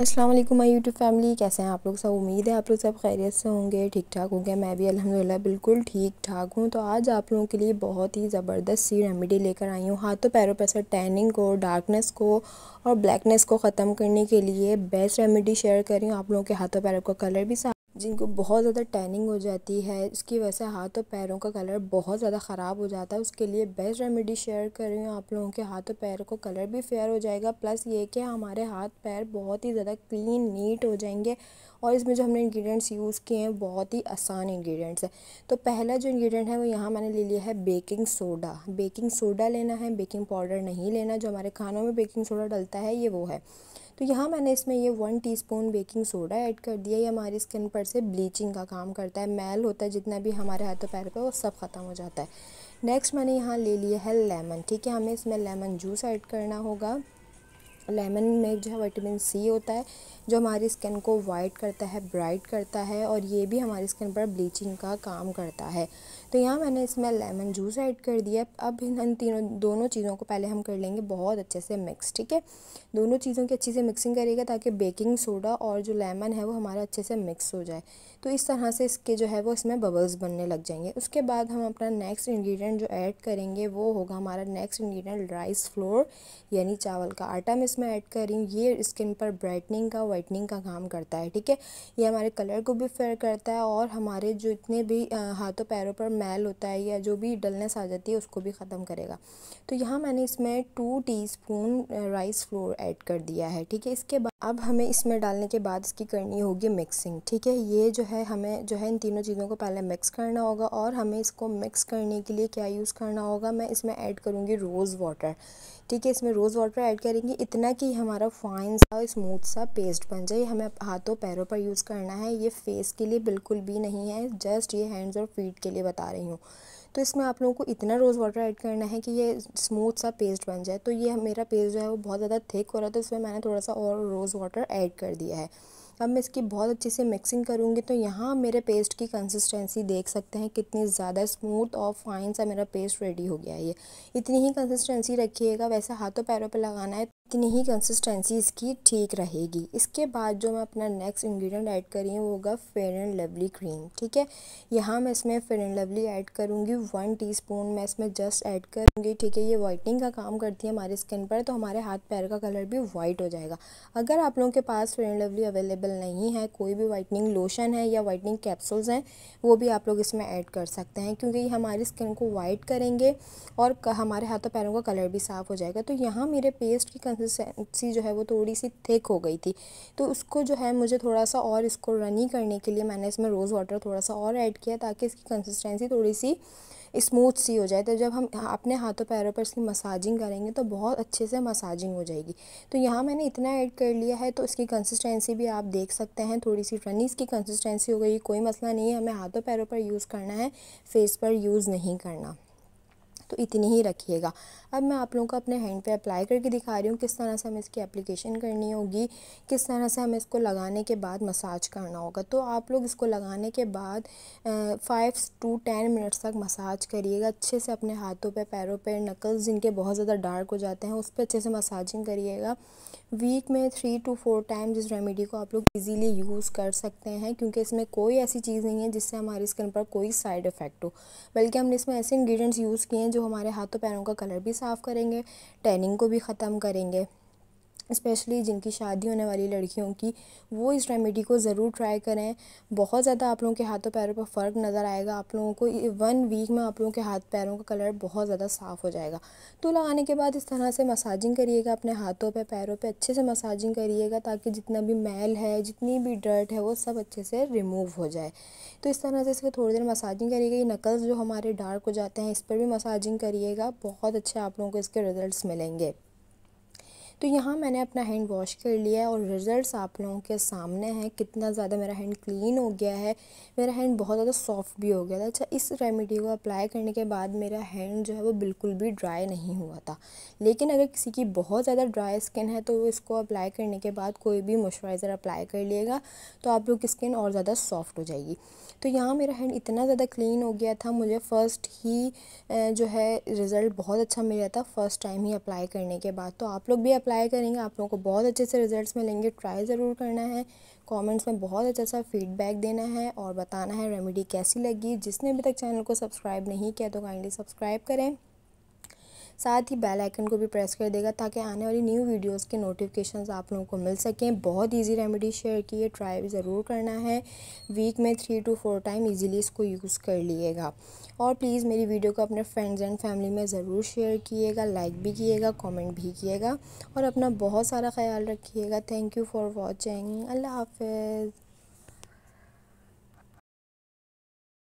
Aslam my YouTube family कैसे हैं आप लोग सब उम्मीद है आप लोग सब खैरियत से होंगे ठीक ठाक होंगे मैं भी अल्हम्दुलिल्लाह बिल्कुल ठीक ठाक हूँ तो आज आप लोगों के लिए बहुत ही ज़बरदस्त सी रेमेडी लेकर आई हूँ हाथों पैरों पर सर टैनिंग को डार्कनेस को और ब्लैकनेस को ख़त्म करने के लिए बेस्ट रेमेडी शेयर कर रही हूँ आप लोगों के हाथों पैरों का कलर भी जिनको बहुत ज़्यादा टैनिंग हो जाती है इसकी वजह से हाथ और पैरों का कलर बहुत ज़्यादा ख़राब हो जाता है उसके लिए बेस्ट रेमेडी शेयर कर रही हूँ आप लोगों के हाथ और पैरों को कलर भी फेयर हो जाएगा प्लस ये कि हमारे हाथ पैर बहुत ही ज़्यादा क्लीन नीट हो जाएंगे और इसमें जो हमने इंग्रेडिएंट्स यूज़ किए हैं बहुत ही आसान इंग्रेडिएंट्स है तो पहला जो इंग्रेडिएंट है वो यहाँ मैंने ले लिया है बेकिंग सोडा बेकिंग सोडा लेना है बेकिंग पाउडर नहीं लेना जो हमारे खानों में बेकिंग सोडा डलता है ये वो है तो यहाँ मैंने इसमें ये one teaspoon baking soda add कर दिया ये हमारी स्किन पर से ब्लीचिंग का काम करता है मैल होता है जितना भी हमारे हाथों पैर पर वो सब ख़त्म हो जाता है नेक्स्ट मैंने यहाँ ले लिया है लेमन ठीक है हमें इसमें लेमन जूस ऐड करना होगा लेमन में जो है विटामिन सी होता है जो हमारी स्किन को वाइट करता है ब्राइट करता है और ये भी हमारी स्किन पर ब्लीचिंग का काम करता है तो यहाँ मैंने इसमें लेमन जूस ऐड कर दिया अब इन तीनों दोनों चीज़ों को पहले हम कर लेंगे बहुत अच्छे से मिक्स ठीक है दोनों चीज़ों की अच्छे से मिक्सिंग करेगा ताकि बेकिंग सोडा और जो लेमन है वो हमारा अच्छे से मिक्स हो जाए तो इस तरह से इसके जो है वो इसमें बबल्स बनने लग जाएंगे उसके बाद हम अपना नेक्स्ट इन्ग्रीडियंट जो ऐड करेंगे वो होगा हमारा नेक्स्ट इन्ग्रीडियंट राइस फ्लोर यानी चावल का आटा मिस इसमें ऐड कर रही हूँ ये स्किन पर ब्राइटनिंग का वाइटनिंग का काम करता है ठीक है ये हमारे कलर को भी फेयर करता है और हमारे जो इतने भी हाथों पैरों पर मैल होता है या जो भी डलनेस आ जाती है उसको भी ख़त्म करेगा तो यहाँ मैंने इसमें टू टी राइस फ्लोर ऐड कर दिया है ठीक है इसके बाद अब हमें इसमें डालने के बाद इसकी करनी होगी मिक्सिंग ठीक है ये जो है हमें जो है इन तीनों चीज़ों को पहले मिक्स करना होगा और हमें इसको मिक्स करने के लिए क्या यूज़ करना होगा मैं इसमें ऐड करूँगी रोज़ वाटर ठीक है इसमें रोज़ वाटर ऐड करेंगे इतना कि हमारा फाइन सा स्मूथ सा पेस्ट बन जाए हमें हाथों पैरों पर यूज़ करना है ये फेस के लिए बिल्कुल भी नहीं है जस्ट ये हैंड्स और फीट के लिए बता रही हूँ तो इसमें आप लोगों को इतना रोज़ वाटर ऐड करना है कि ये स्मूथ सा पेस्ट बन जाए तो ये मेरा पेस्ट जो है वो बहुत ज़्यादा थिक हो रहा था तो इसमें मैंने थोड़ा सा और रोज़ वाटर ऐड कर दिया है अब मैं इसकी बहुत अच्छे से मिक्सिंग करूँगी तो यहाँ मेरे पेस्ट की कंसिस्टेंसी देख सकते हैं कितनी ज़्यादा स्मूथ और फाइन सा मेरा पेस्ट रेडी हो गया है ये इतनी ही कंसिस्टेंसी रखिएगा वैसे हाथों पैरों पर लगाना है इतनी ही कंसिस्टेंसी इसकी ठीक रहेगी इसके बाद जो मैं अपना नेक्स्ट इंग्रेडिएंट ऐड करी है वो होगा फेयर एंड लवली क्रीम ठीक है यहाँ मैं इसमें फेयर एंड लवली ऐड करूँगी वन टीस्पून मैं इसमें जस्ट ऐड करूँगी ठीक है ये वाइटनिंग का काम करती है हमारे स्किन पर तो हमारे हाथ पैर का कलर भी वाइट हो जाएगा अगर आप लोगों के पास फेयर एंड लवली अवेलेबल नहीं है कोई भी वाइटनिंग लोशन है या वाइटनिंग कैप्सूल्स हैं वो भी आप लोग इसमें ऐड कर सकते हैं क्योंकि ये हमारी स्किन को वाइट करेंगे और हमारे हाथों पैरों का कलर भी साफ़ हो जाएगा तो यहाँ मेरे पेस्ट की कंसिस्टेंसी जो है वो थोड़ी सी थिक हो गई थी तो उसको जो है मुझे थोड़ा सा और इसको रनी करने के लिए मैंने इसमें रोज़ वाटर थोड़ा सा और ऐड किया ताकि इसकी कंसिस्टेंसी थोड़ी सी स्मूथ सी हो जाए तो जब हम अपने हाथों पैरों पर इसकी मसाजिंग करेंगे तो बहुत अच्छे से मसाजिंग हो जाएगी तो यहाँ मैंने इतना ऐड कर लिया है तो इसकी कंसिस्टेंसी भी आप देख सकते हैं थोड़ी सी रनी इसकी कंसिस्टेंसी हो गई कोई मसला नहीं है हमें हाथों पैरों पर यूज़ करना है फेस पर यूज़ नहीं करना तो इतनी ही रखिएगा अब मैं आप लोगों को अपने हैंड पे अप्लाई करके दिखा रही हूँ किस तरह से हमें इसकी एप्लीकेशन करनी होगी किस तरह से हमें इसको लगाने के बाद मसाज करना होगा तो आप लोग इसको लगाने के बाद फ़ाइव टू टेन मिनट्स तक मसाज करिएगा अच्छे से अपने हाथों पर पैरों पर नकल्स जिनके बहुत ज़्यादा डार्क हो जाते हैं उस पर अच्छे से मसाजिंग करिएगा वीक में थ्री टू फोर टाइम्स इस रेमेडी को आप लोग इजीली यूज़ कर सकते हैं क्योंकि इसमें कोई ऐसी चीज़ नहीं है जिससे हमारी स्किन पर कोई साइड इफ़ेक्ट हो बल्कि हमने इसमें ऐसे इंग्रेडिएंट्स यूज़ किए हैं जो जो हमारे हाथों पैरों का कलर भी साफ़ करेंगे टैनिंग को भी ख़त्म करेंगे स्पेशली जिनकी शादी होने वाली लड़कियों की वो इस रेमेडी को ज़रूर ट्राई करें बहुत ज़्यादा आप लोगों के हाथों पैरों पर फ़र्क नज़र आएगा आप लोगों को वन वीक में आप लोगों के हाथ पैरों का कलर बहुत ज़्यादा साफ़ हो जाएगा तो लगाने के बाद इस तरह से मसाजिंग करिएगा अपने हाथों पर पैरों पर अच्छे से मसाजिंग करिएगा ताकि जितना भी मैल है जितनी भी डर्ट है वो सब अच्छे से रिमूव हो जाए तो इस तरह से इसको थोड़ी देर मसाजिंग करिएगा ये नकल्स जो हमारे डार्क हो जाते हैं इस पर भी मसाजिंग करिएगा बहुत अच्छे आप लोगों को इसके रिज़ल्ट मिलेंगे तो यहाँ मैंने अपना हैंड वॉश कर लिया है और रिज़ल्ट्स आप लोगों के सामने हैं कितना ज़्यादा मेरा हैंड क्लीन हो गया है मेरा हैंड बहुत ज़्यादा सॉफ्ट भी हो गया था अच्छा इस रेमेडी को अप्लाई करने के बाद मेरा हैंड जो है वो बिल्कुल भी ड्राई नहीं हुआ था लेकिन अगर किसी की बहुत ज़्यादा ड्राई स्किन है तो इसको अप्लाई करने के बाद कोई भी मॉइस्चराइज़र अप्लाई कर लिएगा तो आप लोग की स्किन और ज़्यादा सॉफ्ट हो जाएगी तो यहाँ मेरा हैंड इतना ज़्यादा क्लीन हो गया था मुझे फ़र्स्ट ही जो है रिज़ल्ट बहुत अच्छा मिला था फ़र्स्ट टाइम ही अप्लाई करने के बाद तो आप लोग भी अप्लाई अप्लाई करेंगे आप लोगों को बहुत अच्छे से रिजल्ट्स मिलेंगे ट्राई ज़रूर करना है कमेंट्स में बहुत अच्छा सा फीडबैक देना है और बताना है रेमेडी कैसी लगी जिसने अभी तक चैनल को सब्सक्राइब नहीं किया तो काइंडली सब्सक्राइब करें साथ ही बेल आइकन को भी प्रेस कर देगा ताकि आने वाली न्यू वीडियोस के नोटिफिकेशन आप लोगों को मिल सकें बहुत इजी रेमेडी शेयर की है ट्राई ज़रूर करना है वीक में three to four time easily इसको यूज़ कर लिएगा और प्लीज़ मेरी वीडियो को अपने फ्रेंड्स एंड फैमिली में ज़रूर शेयर कीजिएगा लाइक भी कीजिएगा कॉमेंट भी कीजिएगा और अपना बहुत सारा ख्याल रखिएगा थैंक यू फॉर वॉचिंग अल्लाह हाफिज़